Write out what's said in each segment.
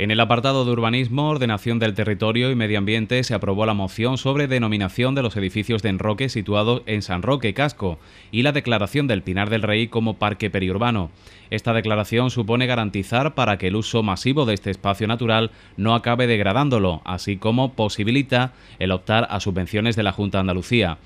En el apartado de urbanismo, ordenación del territorio y medio ambiente se aprobó la moción sobre denominación de los edificios de enroque situados en San Roque Casco y la declaración del Pinar del Rey como parque periurbano. Esta declaración supone garantizar para que el uso masivo de este espacio natural no acabe degradándolo, así como posibilita el optar a subvenciones de la Junta de Andalucía.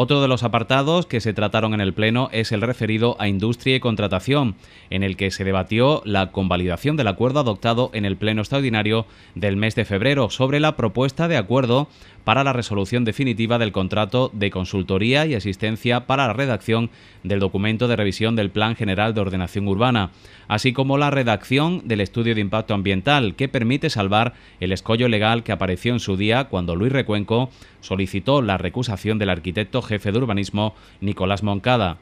Otro de los apartados que se trataron en el Pleno es el referido a industria y contratación, en el que se debatió la convalidación del acuerdo adoptado en el Pleno extraordinario del mes de febrero sobre la propuesta de acuerdo para la resolución definitiva del contrato de consultoría y asistencia para la redacción del documento de revisión del Plan General de Ordenación Urbana, así como la redacción del estudio de impacto ambiental que permite salvar el escollo legal que apareció en su día cuando Luis Recuenco solicitó la recusación del arquitecto jefe de urbanismo, Nicolás Moncada.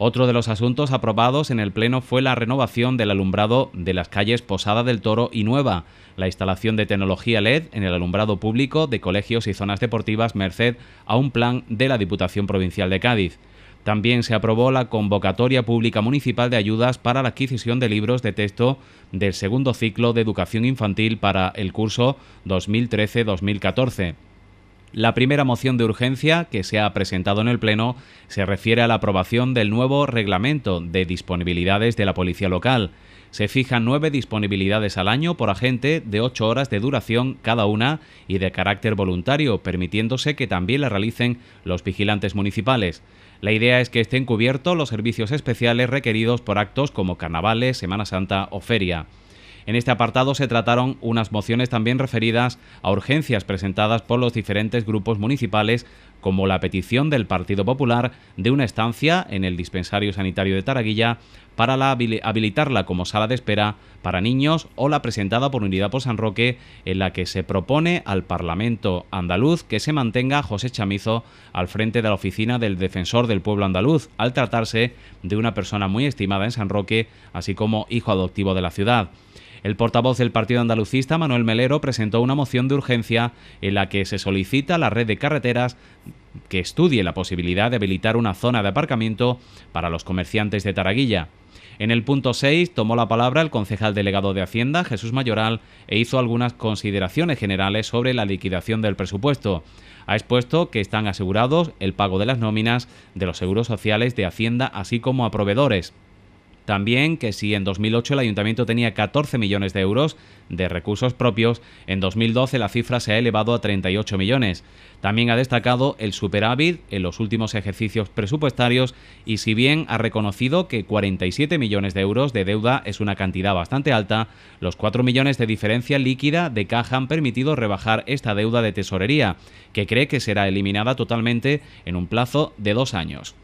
Otro de los asuntos aprobados en el Pleno fue la renovación del alumbrado de las calles Posada del Toro y Nueva, la instalación de tecnología LED en el alumbrado público de colegios y zonas deportivas merced a un plan de la Diputación Provincial de Cádiz. También se aprobó la convocatoria pública municipal de ayudas para la adquisición de libros de texto del segundo ciclo de educación infantil para el curso 2013-2014. La primera moción de urgencia que se ha presentado en el Pleno se refiere a la aprobación del nuevo reglamento de disponibilidades de la Policía Local. Se fijan nueve disponibilidades al año por agente de ocho horas de duración cada una y de carácter voluntario, permitiéndose que también la realicen los vigilantes municipales. La idea es que estén cubiertos los servicios especiales requeridos por actos como carnavales, Semana Santa o feria. En este apartado se trataron unas mociones también referidas a urgencias presentadas por los diferentes grupos municipales como la petición del Partido Popular de una estancia en el dispensario sanitario de Taraguilla para habilitarla como sala de espera para niños o la presentada por Unidad por San Roque en la que se propone al Parlamento andaluz que se mantenga José Chamizo al frente de la oficina del defensor del pueblo andaluz al tratarse de una persona muy estimada en San Roque así como hijo adoptivo de la ciudad. El portavoz del Partido Andalucista, Manuel Melero, presentó una moción de urgencia en la que se solicita la red de carreteras que estudie la posibilidad de habilitar una zona de aparcamiento para los comerciantes de Taraguilla. En el punto 6 tomó la palabra el concejal delegado de Hacienda, Jesús Mayoral, e hizo algunas consideraciones generales sobre la liquidación del presupuesto. Ha expuesto que están asegurados el pago de las nóminas de los seguros sociales de Hacienda, así como a proveedores. También que si en 2008 el ayuntamiento tenía 14 millones de euros de recursos propios, en 2012 la cifra se ha elevado a 38 millones. También ha destacado el superávit en los últimos ejercicios presupuestarios y si bien ha reconocido que 47 millones de euros de deuda es una cantidad bastante alta, los 4 millones de diferencia líquida de caja han permitido rebajar esta deuda de tesorería, que cree que será eliminada totalmente en un plazo de dos años.